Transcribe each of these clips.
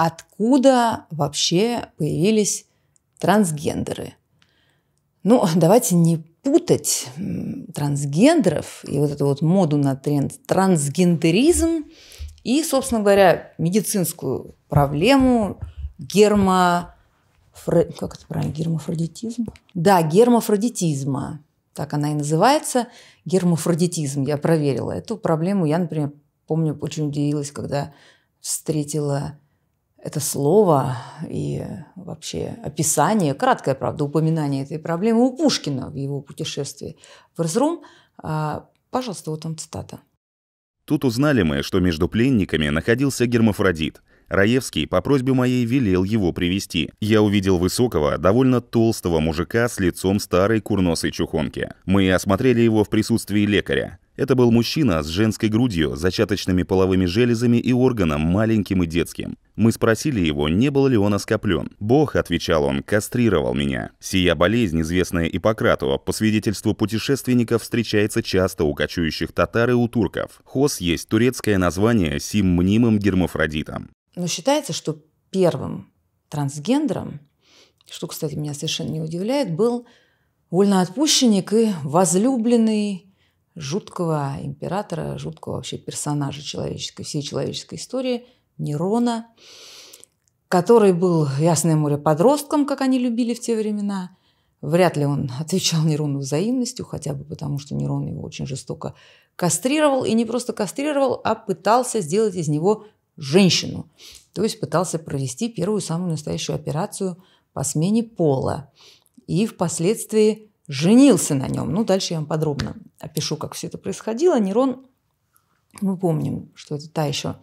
откуда вообще появились трансгендеры. Ну, давайте не путать трансгендеров и вот эту вот моду на тренд трансгендеризм и, собственно говоря, медицинскую проблему герма... Фре... Как это правильно? Гермафродитизм? Да, гермафродитизма. Так она и называется. Гермафродитизм. Я проверила эту проблему. Я, например, помню, очень удивилась, когда встретила это слово и вообще описание, краткое, правда, упоминание этой проблемы у Пушкина в его путешествии в Разрум. А, пожалуйста, вот вам цитата. Тут узнали мы, что между пленниками находился гермафродит, Раевский по просьбе моей велел его привести. Я увидел высокого, довольно толстого мужика с лицом старой курносой чухонки. Мы осмотрели его в присутствии лекаря. Это был мужчина с женской грудью, зачаточными половыми железами и органом маленьким и детским. Мы спросили его, не был ли он оскоплен. «Бог», — отвечал он, — «кастрировал меня». Сия болезнь, известная Ипократу, по свидетельству путешественников, встречается часто у кочующих татар и у турков. Хос есть турецкое название сим мнимым гермафродитом. Но считается, что первым трансгендером, что, кстати, меня совершенно не удивляет, был вольноотпущенник и возлюбленный жуткого императора, жуткого вообще персонажа человеческой, всей человеческой истории Нерона, который был, ясное море, подростком, как они любили в те времена. Вряд ли он отвечал Нерону взаимностью, хотя бы потому, что Нерон его очень жестоко кастрировал. И не просто кастрировал, а пытался сделать из него женщину. То есть пытался провести первую самую настоящую операцию по смене пола. И впоследствии женился на нем. Ну, дальше я вам подробно опишу, как все это происходило. Нерон, мы помним, что это та еще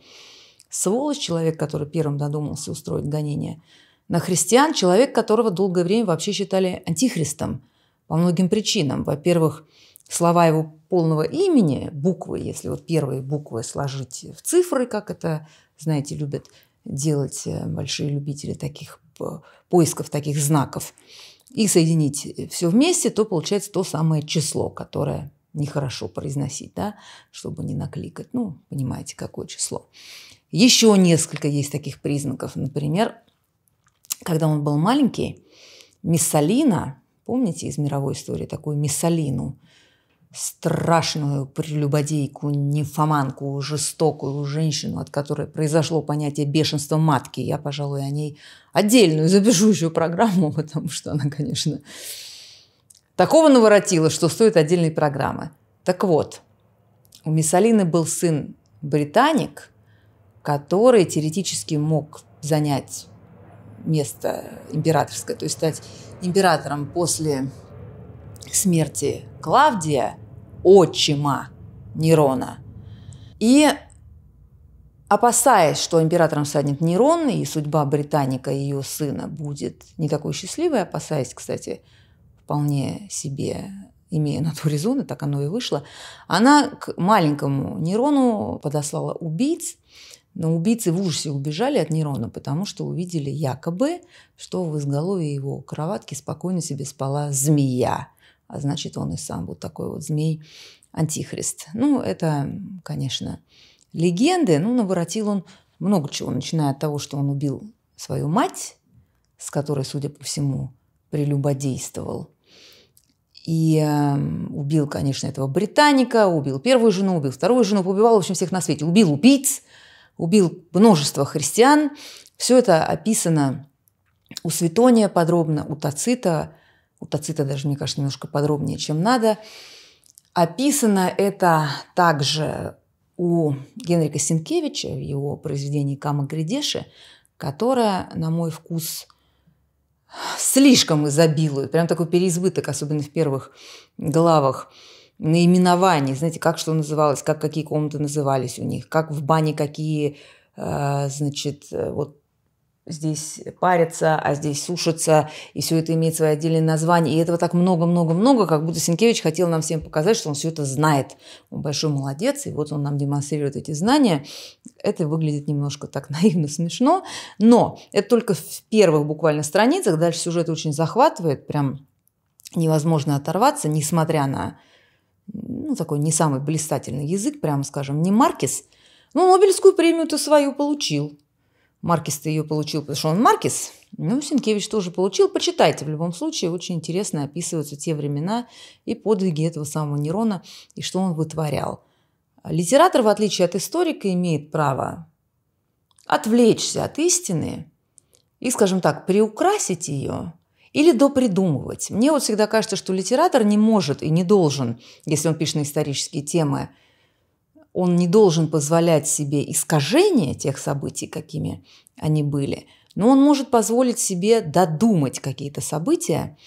сволочь, человек, который первым додумался устроить гонение на христиан, человек, которого долгое время вообще считали антихристом по многим причинам. Во-первых, слова его полного имени, буквы, если вот первые буквы сложить в цифры, как это знаете, любят делать э, большие любители таких э, поисков, таких знаков, и соединить э, все вместе, то получается то самое число, которое нехорошо произносить, да, чтобы не накликать. Ну, понимаете, какое число. Еще несколько есть таких признаков. Например, когда он был маленький, Миссалина, помните из мировой истории такую Миссалину – страшную прелюбодейку, нимфоманку, жестокую женщину, от которой произошло понятие бешенства матки. Я, пожалуй, о ней отдельную запишу еще программу, потому что она, конечно, такого наворотила, что стоит отдельной программы. Так вот, у Миссалины был сын британик, который теоретически мог занять место императорское, то есть стать императором после смерти Клавдия – отчима Нерона. И опасаясь, что императором станет Нерон, и судьба Британика и ее сына будет не такой счастливой, опасаясь, кстати, вполне себе имея на то резоны, так оно и вышло, она к маленькому Нерону подослала убийц, но убийцы в ужасе убежали от Нерона, потому что увидели якобы, что в изголовье его кроватки спокойно себе спала змея а значит, он и сам вот такой вот змей-антихрист. Ну, это, конечно, легенды, ну, наворотил он много чего, начиная от того, что он убил свою мать, с которой, судя по всему, прелюбодействовал. И э, убил, конечно, этого британика, убил первую жену, убил вторую жену, убивал, в общем, всех на свете. Убил убийц, убил множество христиан. Все это описано у Светония подробно, у Тацита, у Тацита даже, мне кажется, немножко подробнее, чем надо. Описано это также у Генрика Синкевича в его произведении «Кама Гридеши», которое, на мой вкус, слишком изобилует, прям такой переизбыток, особенно в первых главах наименований, знаете, как что называлось, как какие комнаты назывались у них, как в бане какие, э, значит, э, вот здесь парятся, а здесь сушатся, и все это имеет свое отдельное название. И этого так много-много-много, как будто Сенкевич хотел нам всем показать, что он все это знает. Он большой молодец, и вот он нам демонстрирует эти знания. Это выглядит немножко так наивно, смешно, но это только в первых буквально страницах. Дальше сюжет очень захватывает, прям невозможно оторваться, несмотря на ну, такой не самый блистательный язык, прямо скажем, не Маркис, но ну, Нобелевскую премию-то свою получил – Маркис ты ее получил, потому что он Маркис. Ну, Сенкевич тоже получил. Почитайте, в любом случае, очень интересно описываются те времена и подвиги этого самого Нерона, и что он вытворял. Литератор, в отличие от историка, имеет право отвлечься от истины и, скажем так, приукрасить ее или допридумывать. Мне вот всегда кажется, что литератор не может и не должен, если он пишет на исторические темы, он не должен позволять себе искажение тех событий, какими они были, но он может позволить себе додумать какие-то события,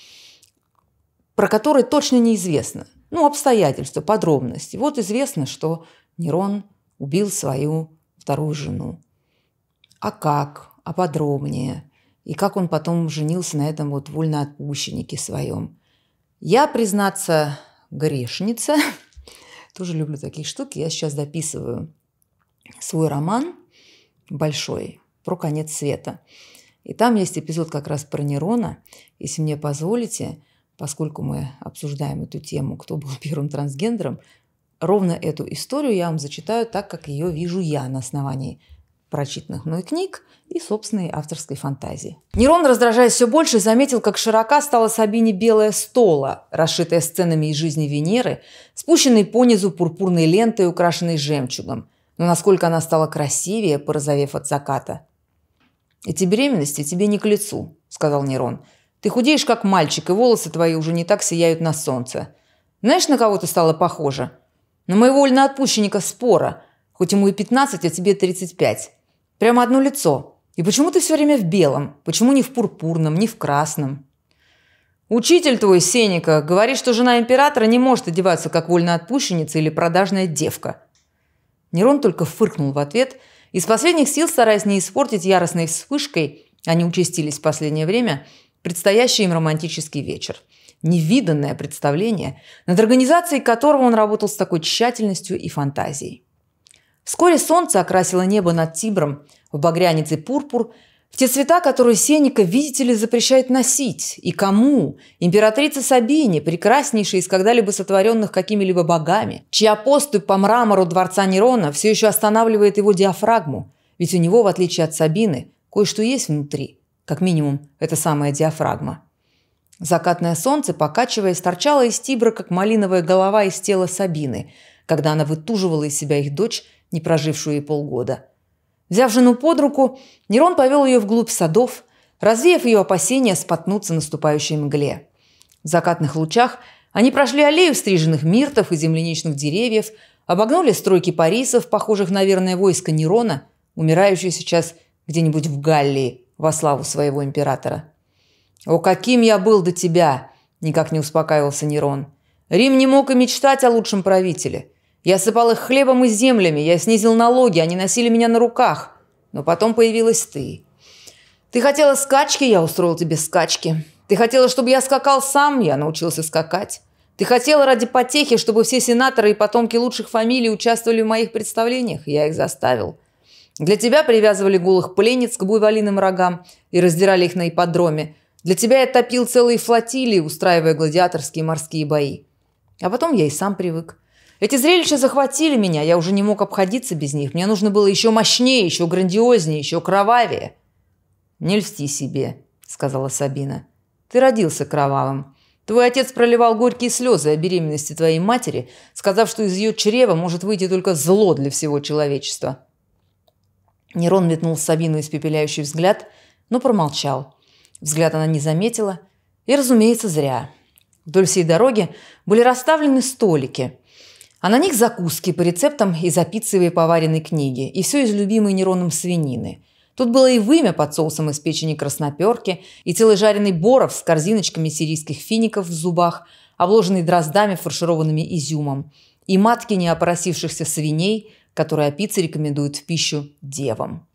про которые точно неизвестно. Ну, обстоятельства, подробности. Вот известно, что Нерон убил свою вторую жену. А как? А подробнее? И как он потом женился на этом вот вольноотпущеннике своем? Я, признаться, грешница – тоже люблю такие штуки. Я сейчас дописываю свой роман большой про конец света. И там есть эпизод как раз про Нерона. Если мне позволите, поскольку мы обсуждаем эту тему, кто был первым трансгендером, ровно эту историю я вам зачитаю так, как ее вижу я на основании прочитанных мной книг и собственной авторской фантазии. Нерон, раздражаясь все больше, заметил, как широка стала Сабине белая стола, расшитая сценами из жизни Венеры, спущенной понизу пурпурной лентой, украшенной жемчугом. Но насколько она стала красивее, порозовев от заката. «Эти беременности тебе не к лицу», – сказал Нерон. «Ты худеешь, как мальчик, и волосы твои уже не так сияют на солнце. Знаешь, на кого ты стала похожа? На моего вольноотпущенника Спора – Хоть ему и 15, а тебе 35. Прямо одно лицо. И почему ты все время в белом? Почему не в пурпурном, не в красном?» «Учитель твой, Сеника, говорит, что жена императора не может одеваться как вольноотпущенница или продажная девка». Нерон только фыркнул в ответ, из последних сил, стараясь не испортить яростной вспышкой, они участились в последнее время, предстоящий им романтический вечер. Невиданное представление, над организацией которого он работал с такой тщательностью и фантазией. Вскоре солнце окрасило небо над Тибром в багрянец и пурпур, в те цвета, которые Сеника, видите ли, запрещает носить. И кому? Императрица Сабине, прекраснейшая из когда-либо сотворенных какими-либо богами, чья поступь по мрамору дворца Нерона все еще останавливает его диафрагму. Ведь у него, в отличие от Сабины, кое-что есть внутри. Как минимум, это самая диафрагма. Закатное солнце, покачиваясь, торчало из Тибра, как малиновая голова из тела Сабины, когда она вытуживала из себя их дочь – не прожившую и полгода. Взяв жену под руку, Нерон повел ее вглубь садов, развеяв ее опасения споткнуться наступающей мгле. В закатных лучах они прошли аллею стриженных миртов и земляничных деревьев, обогнули стройки парисов, похожих на верное войско Нерона, умирающие сейчас где-нибудь в Галлии во славу своего императора. «О, каким я был до тебя!» – никак не успокаивался Нерон. «Рим не мог и мечтать о лучшем правителе. Я сыпал их хлебом и землями, я снизил налоги, они носили меня на руках. Но потом появилась ты. Ты хотела скачки, я устроил тебе скачки. Ты хотела, чтобы я скакал сам, я научился скакать. Ты хотела ради потехи, чтобы все сенаторы и потомки лучших фамилий участвовали в моих представлениях, я их заставил. Для тебя привязывали голых пленниц к буйволиным рогам и раздирали их на ипподроме. Для тебя я топил целые флотилии, устраивая гладиаторские морские бои. А потом я и сам привык. Эти зрелища захватили меня, я уже не мог обходиться без них. Мне нужно было еще мощнее, еще грандиознее, еще кровавее. «Не льсти себе», – сказала Сабина. «Ты родился кровавым. Твой отец проливал горькие слезы о беременности твоей матери, сказав, что из ее чрева может выйти только зло для всего человечества». Нерон метнул Сабину испепеляющий взгляд, но промолчал. Взгляд она не заметила, и, разумеется, зря. Вдоль всей дороги были расставлены столики – а на них закуски по рецептам из опицевой поваренной книги, и все из любимой Нероном свинины. Тут было и вымя под соусом из печени красноперки, и целый жареный боров с корзиночками сирийских фиников в зубах, обложенный дроздами, фаршированными изюмом, и матки неопоросившихся свиней, которые пиццы рекомендуют в пищу девам.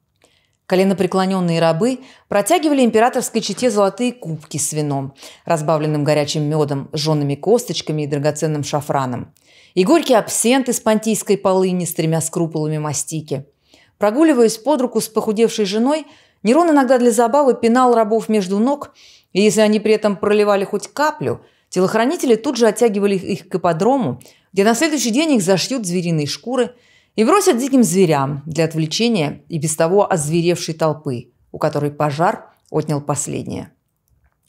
Коленопреклоненные рабы протягивали императорской чете золотые кубки с вином, разбавленным горячим медом, жженными косточками и драгоценным шафраном и горький абсент из понтийской полыни с тремя скрупулами мастики. Прогуливаясь под руку с похудевшей женой, Нерон иногда для забавы пинал рабов между ног, и если они при этом проливали хоть каплю, телохранители тут же оттягивали их к ипподрому, где на следующий день их зашьют звериные шкуры и бросят диким зверям для отвлечения и без того озверевшей толпы, у которой пожар отнял последнее.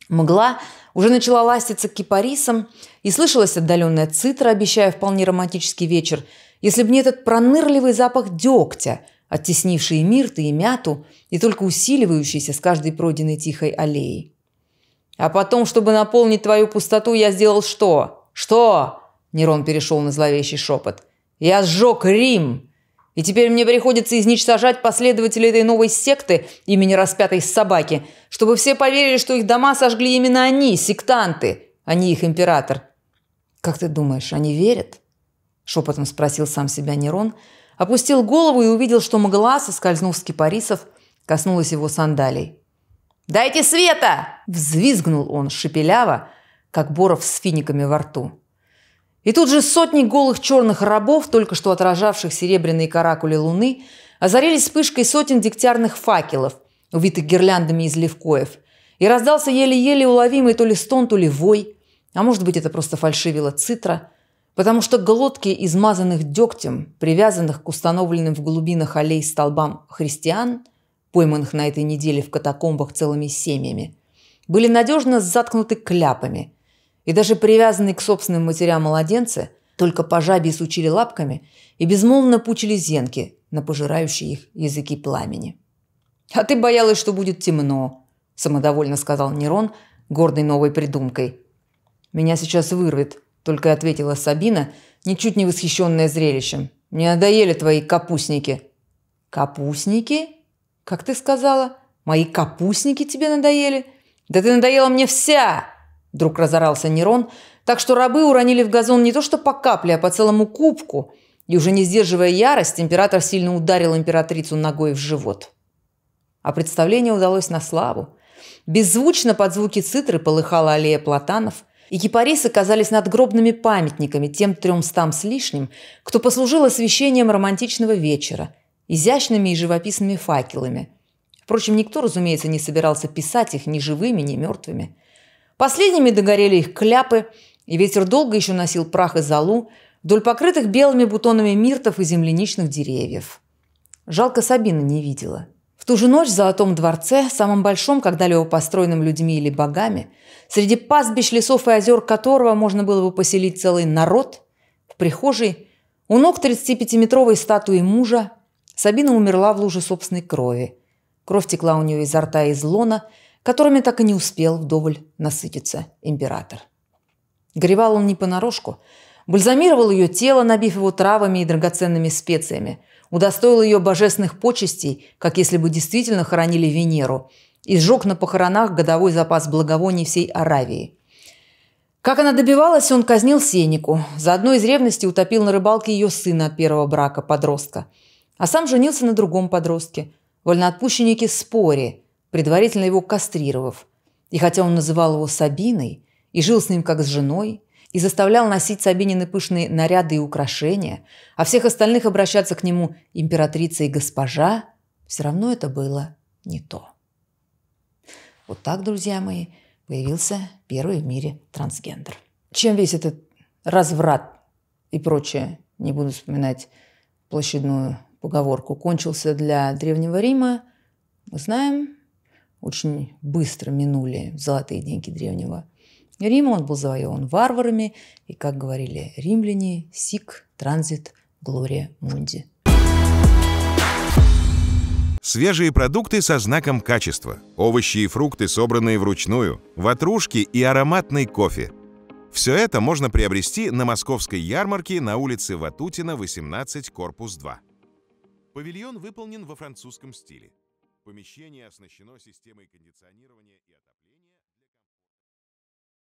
Мгла уже начала ластиться кипарисом, и слышалась отдаленная цитра, обещая вполне романтический вечер, если бы не этот пронырливый запах дегтя, оттеснивший и мирты, и мяту, и только усиливающийся с каждой пройденной тихой аллеей. «А потом, чтобы наполнить твою пустоту, я сделал что? Что?» Нерон перешел на зловещий шепот. «Я сжег Рим! И теперь мне приходится изничтожать последователей этой новой секты имени распятой собаки, чтобы все поверили, что их дома сожгли именно они, сектанты, а не их император. «Как ты думаешь, они верят?» – шепотом спросил сам себя Нерон, опустил голову и увидел, что мгла, соскользнув с кипарисов, коснулась его сандалий. «Дайте света!» – взвизгнул он шепеляво, как боров с финиками во рту. И тут же сотни голых черных рабов, только что отражавших серебряные каракули луны, озарились вспышкой сотен дегтярных факелов, увитых гирляндами из левкоев. И раздался еле-еле уловимый то ли стон, то ли вой. А может быть, это просто фальшивила цитра. Потому что глотки, измазанных дегтем, привязанных к установленным в глубинах аллей столбам христиан, пойманных на этой неделе в катакомбах целыми семьями, были надежно заткнуты кляпами – и даже привязанные к собственным матерям младенцы только по жабе сучили лапками и безмолвно пучили зенки на пожирающие их языки пламени. «А ты боялась, что будет темно», – самодовольно сказал Нерон, гордой новой придумкой. «Меня сейчас вырвет», – только ответила Сабина, ничуть не восхищенная зрелищем. «Мне надоели твои капустники». «Капустники? Как ты сказала? Мои капустники тебе надоели? Да ты надоела мне вся!» Вдруг разорался Нерон, так что рабы уронили в газон не то что по капле, а по целому кубку. И уже не сдерживая ярость, император сильно ударил императрицу ногой в живот. А представление удалось на славу. Беззвучно под звуки цитры полыхала аллея платанов, и кипарисы оказались надгробными памятниками тем тремстам с лишним, кто послужил освещением романтичного вечера, изящными и живописными факелами. Впрочем, никто, разумеется, не собирался писать их ни живыми, ни мертвыми – Последними догорели их кляпы, и ветер долго еще носил прах и золу вдоль покрытых белыми бутонами миртов и земляничных деревьев. Жалко Сабина не видела. В ту же ночь в Золотом дворце, самом большом когда-либо построенном людьми или богами, среди пастбищ, лесов и озер которого можно было бы поселить целый народ, в прихожей, у ног 35-метровой статуи мужа, Сабина умерла в луже собственной крови. Кровь текла у нее изо рта и из лона – которыми так и не успел вдоволь насытиться император. Горевал он не понарошку, бальзамировал ее тело, набив его травами и драгоценными специями, удостоил ее божественных почестей, как если бы действительно хоронили Венеру, и сжег на похоронах годовой запас благовоний всей Аравии. Как она добивалась, он казнил Сенику. Заодно из ревности утопил на рыбалке ее сына от первого брака, подростка. А сам женился на другом подростке, вольноотпущеннике Споре, предварительно его кастрировав. И хотя он называл его Сабиной и жил с ним как с женой, и заставлял носить Сабинины пышные наряды и украшения, а всех остальных обращаться к нему императрица и госпожа, все равно это было не то. Вот так, друзья мои, появился первый в мире трансгендер. Чем весь этот разврат и прочее, не буду вспоминать площадную поговорку, кончился для Древнего Рима, мы знаем, очень быстро минули золотые деньги древнего Рима. Он был завоеван варварами, и, как говорили римляне, сик, транзит, глория мунди. Свежие продукты со знаком качества, овощи и фрукты, собранные вручную, ватрушки и ароматный кофе. Все это можно приобрести на московской ярмарке на улице Ватутина, 18, корпус 2. Павильон выполнен во французском стиле. Помещение оснащено системой кондиционирования и отопления.